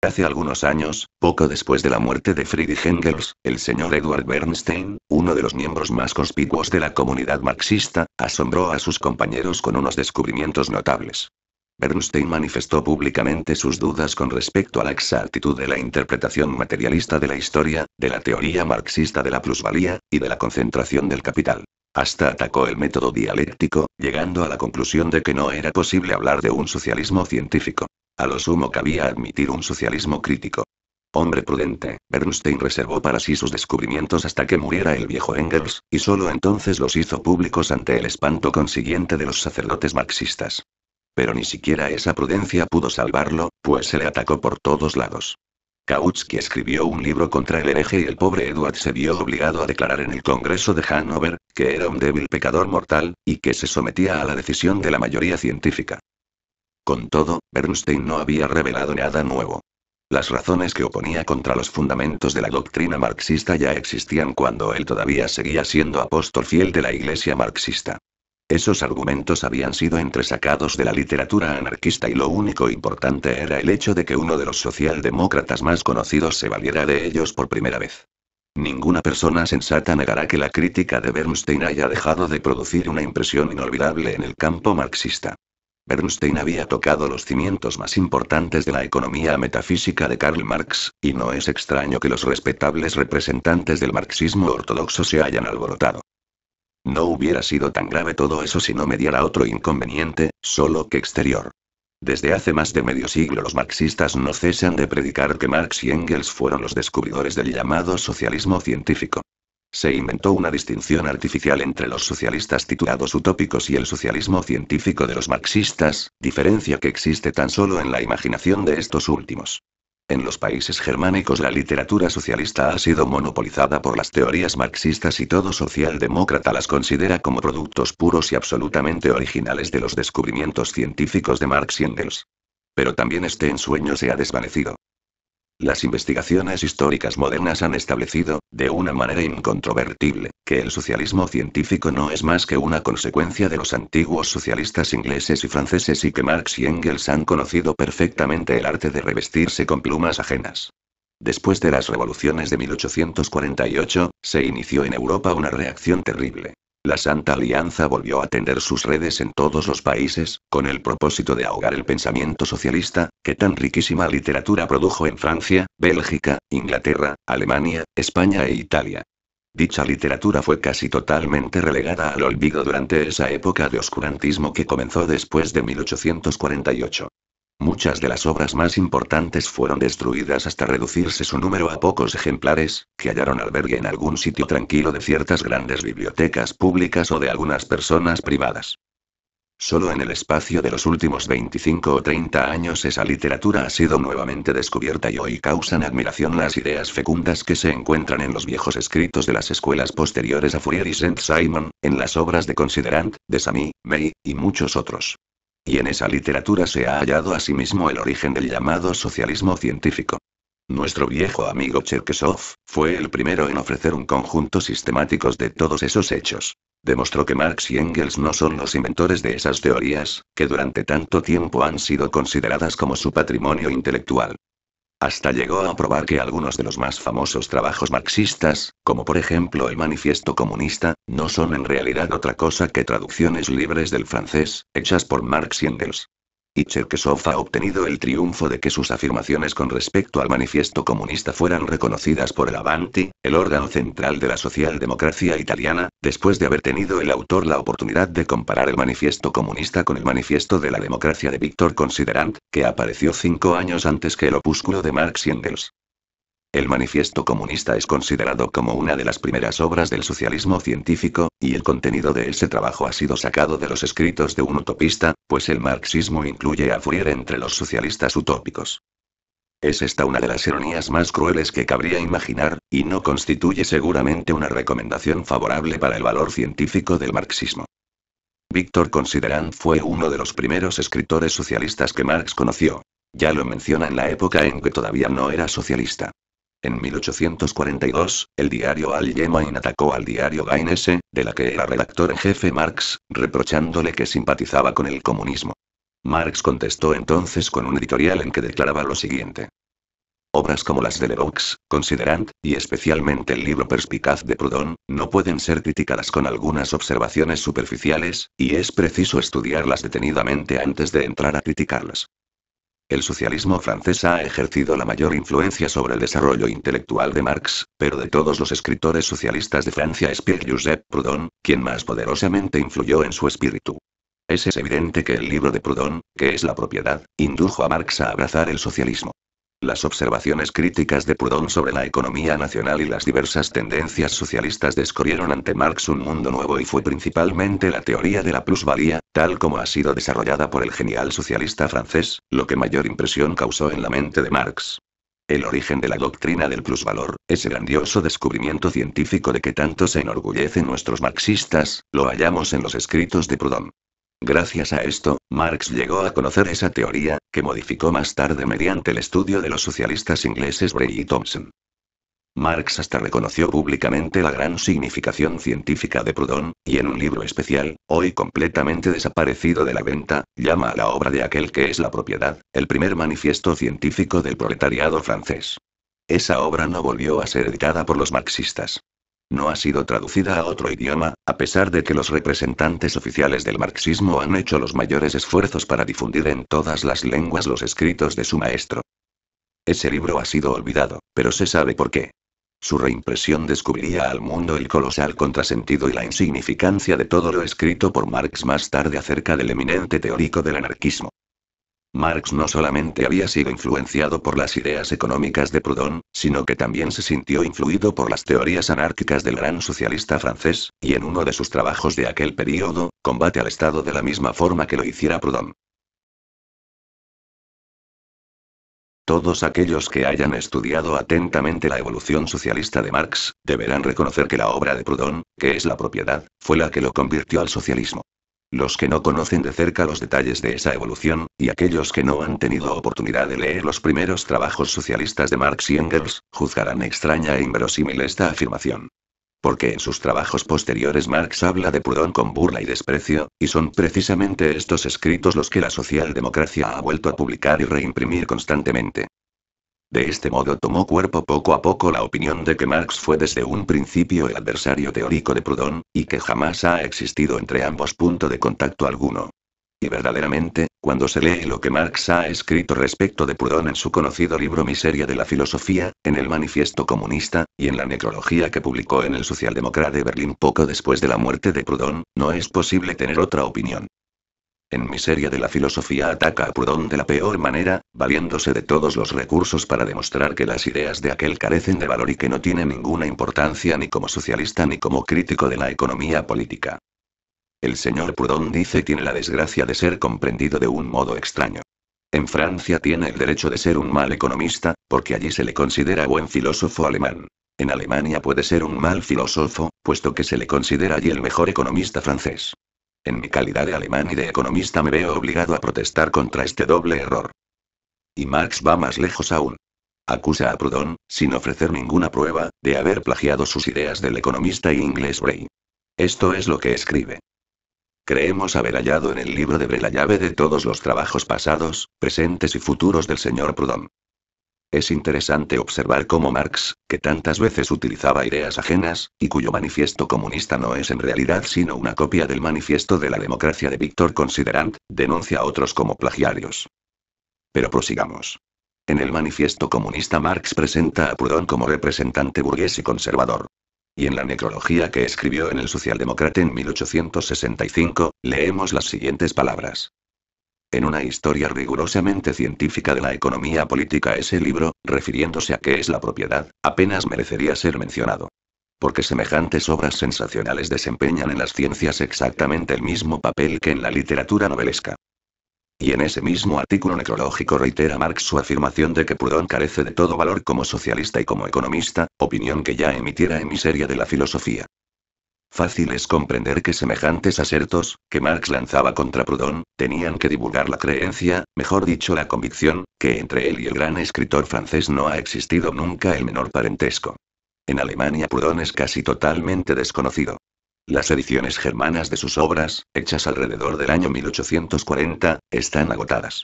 Hace algunos años, poco después de la muerte de Friedrich Engels, el señor Edward Bernstein, uno de los miembros más conspicuos de la comunidad marxista, asombró a sus compañeros con unos descubrimientos notables. Bernstein manifestó públicamente sus dudas con respecto a la exactitud de la interpretación materialista de la historia, de la teoría marxista de la plusvalía, y de la concentración del capital. Hasta atacó el método dialéctico, llegando a la conclusión de que no era posible hablar de un socialismo científico. A lo sumo cabía admitir un socialismo crítico. Hombre prudente, Bernstein reservó para sí sus descubrimientos hasta que muriera el viejo Engels, y solo entonces los hizo públicos ante el espanto consiguiente de los sacerdotes marxistas. Pero ni siquiera esa prudencia pudo salvarlo, pues se le atacó por todos lados. Kautsky escribió un libro contra el hereje y el pobre Edward se vio obligado a declarar en el Congreso de Hanover, que era un débil pecador mortal, y que se sometía a la decisión de la mayoría científica. Con todo, Bernstein no había revelado nada nuevo. Las razones que oponía contra los fundamentos de la doctrina marxista ya existían cuando él todavía seguía siendo apóstol fiel de la iglesia marxista. Esos argumentos habían sido entresacados de la literatura anarquista y lo único importante era el hecho de que uno de los socialdemócratas más conocidos se valiera de ellos por primera vez. Ninguna persona sensata negará que la crítica de Bernstein haya dejado de producir una impresión inolvidable en el campo marxista. Bernstein había tocado los cimientos más importantes de la economía metafísica de Karl Marx, y no es extraño que los respetables representantes del marxismo ortodoxo se hayan alborotado. No hubiera sido tan grave todo eso si no mediara otro inconveniente, solo que exterior. Desde hace más de medio siglo los marxistas no cesan de predicar que Marx y Engels fueron los descubridores del llamado socialismo científico. Se inventó una distinción artificial entre los socialistas titulados utópicos y el socialismo científico de los marxistas, diferencia que existe tan solo en la imaginación de estos últimos. En los países germánicos la literatura socialista ha sido monopolizada por las teorías marxistas y todo socialdemócrata las considera como productos puros y absolutamente originales de los descubrimientos científicos de Marx y Engels. Pero también este ensueño se ha desvanecido. Las investigaciones históricas modernas han establecido, de una manera incontrovertible, que el socialismo científico no es más que una consecuencia de los antiguos socialistas ingleses y franceses y que Marx y Engels han conocido perfectamente el arte de revestirse con plumas ajenas. Después de las revoluciones de 1848, se inició en Europa una reacción terrible. La Santa Alianza volvió a tender sus redes en todos los países, con el propósito de ahogar el pensamiento socialista, que tan riquísima literatura produjo en Francia, Bélgica, Inglaterra, Alemania, España e Italia. Dicha literatura fue casi totalmente relegada al olvido durante esa época de oscurantismo que comenzó después de 1848. Muchas de las obras más importantes fueron destruidas hasta reducirse su número a pocos ejemplares, que hallaron albergue en algún sitio tranquilo de ciertas grandes bibliotecas públicas o de algunas personas privadas. Solo en el espacio de los últimos 25 o 30 años esa literatura ha sido nuevamente descubierta y hoy causan admiración las ideas fecundas que se encuentran en los viejos escritos de las escuelas posteriores a Fourier y Saint-Simon, en las obras de Considerant, de Samy, May, y muchos otros. Y en esa literatura se ha hallado asimismo el origen del llamado socialismo científico. Nuestro viejo amigo Cherkesov fue el primero en ofrecer un conjunto sistemático de todos esos hechos. Demostró que Marx y Engels no son los inventores de esas teorías, que durante tanto tiempo han sido consideradas como su patrimonio intelectual. Hasta llegó a probar que algunos de los más famosos trabajos marxistas, como por ejemplo el Manifiesto Comunista, no son en realidad otra cosa que traducciones libres del francés, hechas por Marx y Engels y ha obtenido el triunfo de que sus afirmaciones con respecto al manifiesto comunista fueran reconocidas por el Avanti, el órgano central de la socialdemocracia italiana, después de haber tenido el autor la oportunidad de comparar el manifiesto comunista con el manifiesto de la democracia de Víctor Considerant, que apareció cinco años antes que el opúsculo de Marx y Engels. El Manifiesto Comunista es considerado como una de las primeras obras del socialismo científico, y el contenido de ese trabajo ha sido sacado de los escritos de un utopista, pues el marxismo incluye a Fourier entre los socialistas utópicos. Es esta una de las ironías más crueles que cabría imaginar, y no constituye seguramente una recomendación favorable para el valor científico del marxismo. Víctor Considerant fue uno de los primeros escritores socialistas que Marx conoció. Ya lo menciona en la época en que todavía no era socialista. En 1842, el diario Al-Yemain atacó al diario Gainese, de la que era redactor en jefe Marx, reprochándole que simpatizaba con el comunismo. Marx contestó entonces con un editorial en que declaraba lo siguiente. Obras como las de Leroux, Considerant, y especialmente el libro perspicaz de Proudhon, no pueden ser criticadas con algunas observaciones superficiales, y es preciso estudiarlas detenidamente antes de entrar a criticarlas. El socialismo francés ha ejercido la mayor influencia sobre el desarrollo intelectual de Marx, pero de todos los escritores socialistas de Francia es Pierre-Joseph Proudhon, quien más poderosamente influyó en su espíritu. Es evidente que el libro de Proudhon, que es la propiedad, indujo a Marx a abrazar el socialismo. Las observaciones críticas de Proudhon sobre la economía nacional y las diversas tendencias socialistas descubrieron ante Marx un mundo nuevo y fue principalmente la teoría de la plusvalía, tal como ha sido desarrollada por el genial socialista francés, lo que mayor impresión causó en la mente de Marx. El origen de la doctrina del plusvalor, ese grandioso descubrimiento científico de que tanto se enorgullecen nuestros marxistas, lo hallamos en los escritos de Proudhon. Gracias a esto, Marx llegó a conocer esa teoría, que modificó más tarde mediante el estudio de los socialistas ingleses Bray y Thompson. Marx hasta reconoció públicamente la gran significación científica de Proudhon, y en un libro especial, hoy completamente desaparecido de la venta, llama a la obra de aquel que es la propiedad, el primer manifiesto científico del proletariado francés. Esa obra no volvió a ser editada por los marxistas no ha sido traducida a otro idioma, a pesar de que los representantes oficiales del marxismo han hecho los mayores esfuerzos para difundir en todas las lenguas los escritos de su maestro. Ese libro ha sido olvidado, pero se sabe por qué. Su reimpresión descubría al mundo el colosal contrasentido y la insignificancia de todo lo escrito por Marx más tarde acerca del eminente teórico del anarquismo. Marx no solamente había sido influenciado por las ideas económicas de Proudhon, sino que también se sintió influido por las teorías anárquicas del gran socialista francés, y en uno de sus trabajos de aquel período, combate al Estado de la misma forma que lo hiciera Proudhon. Todos aquellos que hayan estudiado atentamente la evolución socialista de Marx, deberán reconocer que la obra de Proudhon, que es la propiedad, fue la que lo convirtió al socialismo. Los que no conocen de cerca los detalles de esa evolución, y aquellos que no han tenido oportunidad de leer los primeros trabajos socialistas de Marx y Engels, juzgarán extraña e inverosímil esta afirmación. Porque en sus trabajos posteriores Marx habla de Proudhon con burla y desprecio, y son precisamente estos escritos los que la socialdemocracia ha vuelto a publicar y reimprimir constantemente. De este modo tomó cuerpo poco a poco la opinión de que Marx fue desde un principio el adversario teórico de Proudhon, y que jamás ha existido entre ambos punto de contacto alguno. Y verdaderamente, cuando se lee lo que Marx ha escrito respecto de Proudhon en su conocido libro Miseria de la Filosofía, en el Manifiesto Comunista, y en la necrología que publicó en el Socialdemócrata de Berlín poco después de la muerte de Proudhon, no es posible tener otra opinión. En miseria de la filosofía ataca a Proudhon de la peor manera, valiéndose de todos los recursos para demostrar que las ideas de aquel carecen de valor y que no tiene ninguna importancia ni como socialista ni como crítico de la economía política. El señor Proudhon dice tiene la desgracia de ser comprendido de un modo extraño. En Francia tiene el derecho de ser un mal economista, porque allí se le considera buen filósofo alemán. En Alemania puede ser un mal filósofo, puesto que se le considera allí el mejor economista francés. En mi calidad de alemán y de economista me veo obligado a protestar contra este doble error. Y Marx va más lejos aún. Acusa a Proudhon, sin ofrecer ninguna prueba, de haber plagiado sus ideas del economista inglés Bray. Esto es lo que escribe. Creemos haber hallado en el libro de Bray la llave de todos los trabajos pasados, presentes y futuros del señor Proudhon. Es interesante observar cómo Marx, que tantas veces utilizaba ideas ajenas, y cuyo manifiesto comunista no es en realidad sino una copia del manifiesto de la democracia de Víctor Considerant, denuncia a otros como plagiarios. Pero prosigamos. En el manifiesto comunista Marx presenta a Proudhon como representante burgués y conservador. Y en la necrología que escribió en el Socialdemócrata en 1865, leemos las siguientes palabras. En una historia rigurosamente científica de la economía política ese libro, refiriéndose a qué es la propiedad, apenas merecería ser mencionado. Porque semejantes obras sensacionales desempeñan en las ciencias exactamente el mismo papel que en la literatura novelesca. Y en ese mismo artículo necrológico reitera Marx su afirmación de que Proudhon carece de todo valor como socialista y como economista, opinión que ya emitiera en Miseria de la Filosofía. Fácil es comprender que semejantes asertos, que Marx lanzaba contra Proudhon, tenían que divulgar la creencia, mejor dicho la convicción, que entre él y el gran escritor francés no ha existido nunca el menor parentesco. En Alemania Proudhon es casi totalmente desconocido. Las ediciones germanas de sus obras, hechas alrededor del año 1840, están agotadas.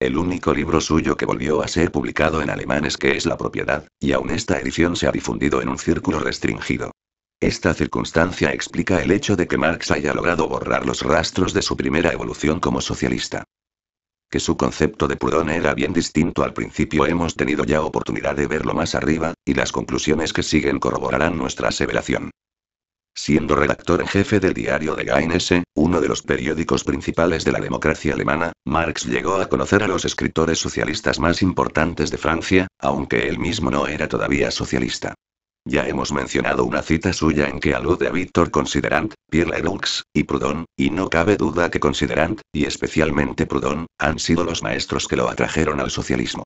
El único libro suyo que volvió a ser publicado en alemán es que es La propiedad, y aún esta edición se ha difundido en un círculo restringido. Esta circunstancia explica el hecho de que Marx haya logrado borrar los rastros de su primera evolución como socialista. Que su concepto de Proudhon era bien distinto al principio hemos tenido ya oportunidad de verlo más arriba, y las conclusiones que siguen corroborarán nuestra aseveración. Siendo redactor en jefe del diario de Gainese, uno de los periódicos principales de la democracia alemana, Marx llegó a conocer a los escritores socialistas más importantes de Francia, aunque él mismo no era todavía socialista. Ya hemos mencionado una cita suya en que alude a Víctor Considerant, Pierre Leroux, y Proudhon, y no cabe duda que Considerant, y especialmente Proudhon, han sido los maestros que lo atrajeron al socialismo.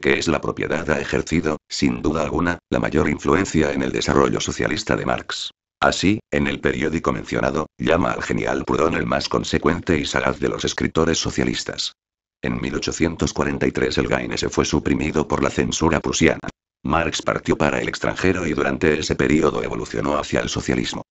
Que es la propiedad ha ejercido, sin duda alguna, la mayor influencia en el desarrollo socialista de Marx. Así, en el periódico mencionado, llama al genial Proudhon el más consecuente y sagaz de los escritores socialistas. En 1843 el Gaine se fue suprimido por la censura prusiana. Marx partió para el extranjero y durante ese periodo evolucionó hacia el socialismo.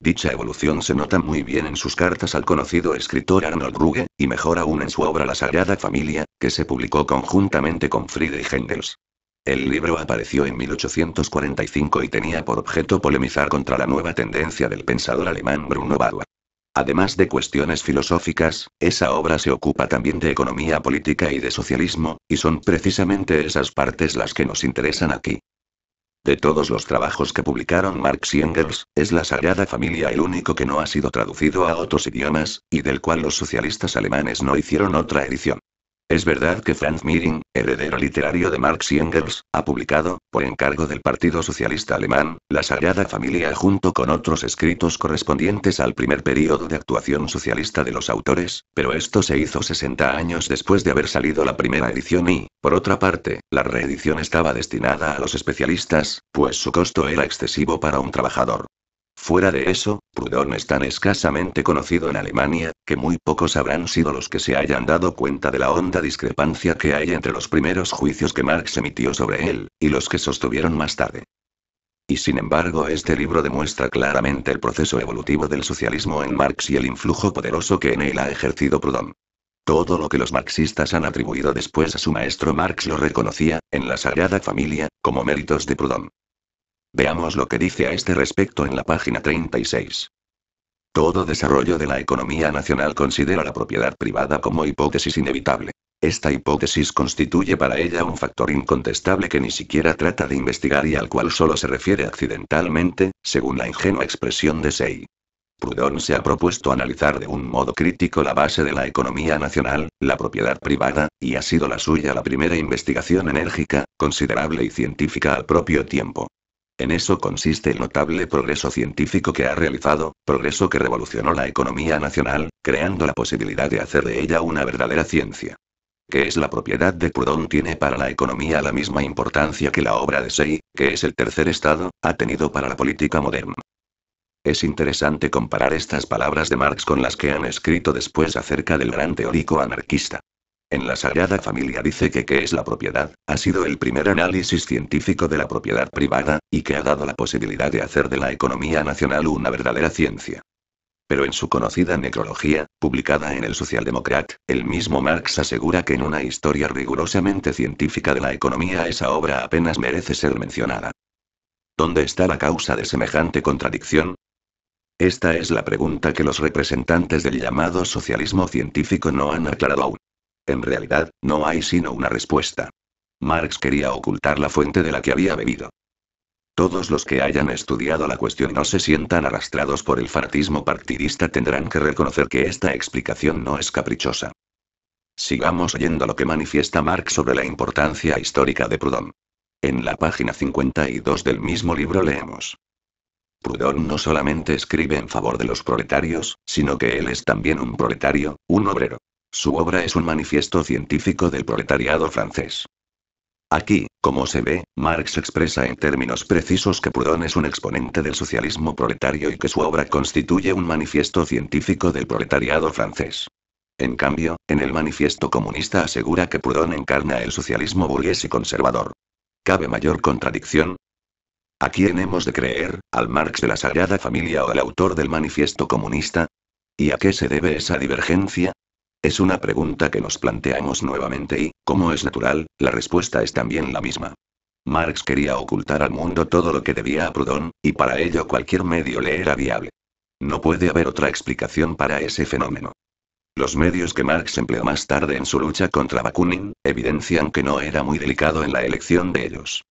Dicha evolución se nota muy bien en sus cartas al conocido escritor Arnold Ruge, y mejor aún en su obra La Sagrada Familia, que se publicó conjuntamente con Friedrich Engels. El libro apareció en 1845 y tenía por objeto polemizar contra la nueva tendencia del pensador alemán Bruno Bauer. Además de cuestiones filosóficas, esa obra se ocupa también de economía política y de socialismo, y son precisamente esas partes las que nos interesan aquí. De todos los trabajos que publicaron Marx y Engels, es La Sagrada Familia el único que no ha sido traducido a otros idiomas, y del cual los socialistas alemanes no hicieron otra edición. Es verdad que Franz Miring, heredero literario de Marx y Engels, ha publicado, por encargo del Partido Socialista Alemán, La Sagrada Familia junto con otros escritos correspondientes al primer periodo de actuación socialista de los autores, pero esto se hizo 60 años después de haber salido la primera edición y, por otra parte, la reedición estaba destinada a los especialistas, pues su costo era excesivo para un trabajador. Fuera de eso, Proudhon es tan escasamente conocido en Alemania, que muy pocos habrán sido los que se hayan dado cuenta de la honda discrepancia que hay entre los primeros juicios que Marx emitió sobre él, y los que sostuvieron más tarde. Y sin embargo, este libro demuestra claramente el proceso evolutivo del socialismo en Marx y el influjo poderoso que en él ha ejercido Proudhon. Todo lo que los marxistas han atribuido después a su maestro Marx lo reconocía, en la Sagrada Familia, como méritos de Proudhon. Veamos lo que dice a este respecto en la página 36. Todo desarrollo de la economía nacional considera la propiedad privada como hipótesis inevitable. Esta hipótesis constituye para ella un factor incontestable que ni siquiera trata de investigar y al cual solo se refiere accidentalmente, según la ingenua expresión de Say. Proudhon se ha propuesto analizar de un modo crítico la base de la economía nacional, la propiedad privada, y ha sido la suya la primera investigación enérgica, considerable y científica al propio tiempo. En eso consiste el notable progreso científico que ha realizado, progreso que revolucionó la economía nacional, creando la posibilidad de hacer de ella una verdadera ciencia. Que es la propiedad de Proudhon tiene para la economía la misma importancia que la obra de Sey, que es el tercer estado, ha tenido para la política moderna. Es interesante comparar estas palabras de Marx con las que han escrito después acerca del gran teórico anarquista. En la Sagrada Familia dice que qué es la propiedad, ha sido el primer análisis científico de la propiedad privada, y que ha dado la posibilidad de hacer de la economía nacional una verdadera ciencia. Pero en su conocida necrología, publicada en el Socialdemocrat, el mismo Marx asegura que en una historia rigurosamente científica de la economía esa obra apenas merece ser mencionada. ¿Dónde está la causa de semejante contradicción? Esta es la pregunta que los representantes del llamado socialismo científico no han aclarado aún. En realidad, no hay sino una respuesta. Marx quería ocultar la fuente de la que había bebido. Todos los que hayan estudiado la cuestión y no se sientan arrastrados por el fanatismo partidista tendrán que reconocer que esta explicación no es caprichosa. Sigamos oyendo lo que manifiesta Marx sobre la importancia histórica de Proudhon. En la página 52 del mismo libro leemos. Proudhon no solamente escribe en favor de los proletarios, sino que él es también un proletario, un obrero. Su obra es un manifiesto científico del proletariado francés. Aquí, como se ve, Marx expresa en términos precisos que Proudhon es un exponente del socialismo proletario y que su obra constituye un manifiesto científico del proletariado francés. En cambio, en el manifiesto comunista asegura que Proudhon encarna el socialismo burgués y conservador. ¿Cabe mayor contradicción? ¿A quién hemos de creer, al Marx de la Sagrada Familia o al autor del manifiesto comunista? ¿Y a qué se debe esa divergencia? Es una pregunta que nos planteamos nuevamente y, como es natural, la respuesta es también la misma. Marx quería ocultar al mundo todo lo que debía a Proudhon, y para ello cualquier medio le era viable. No puede haber otra explicación para ese fenómeno. Los medios que Marx empleó más tarde en su lucha contra Bakunin, evidencian que no era muy delicado en la elección de ellos.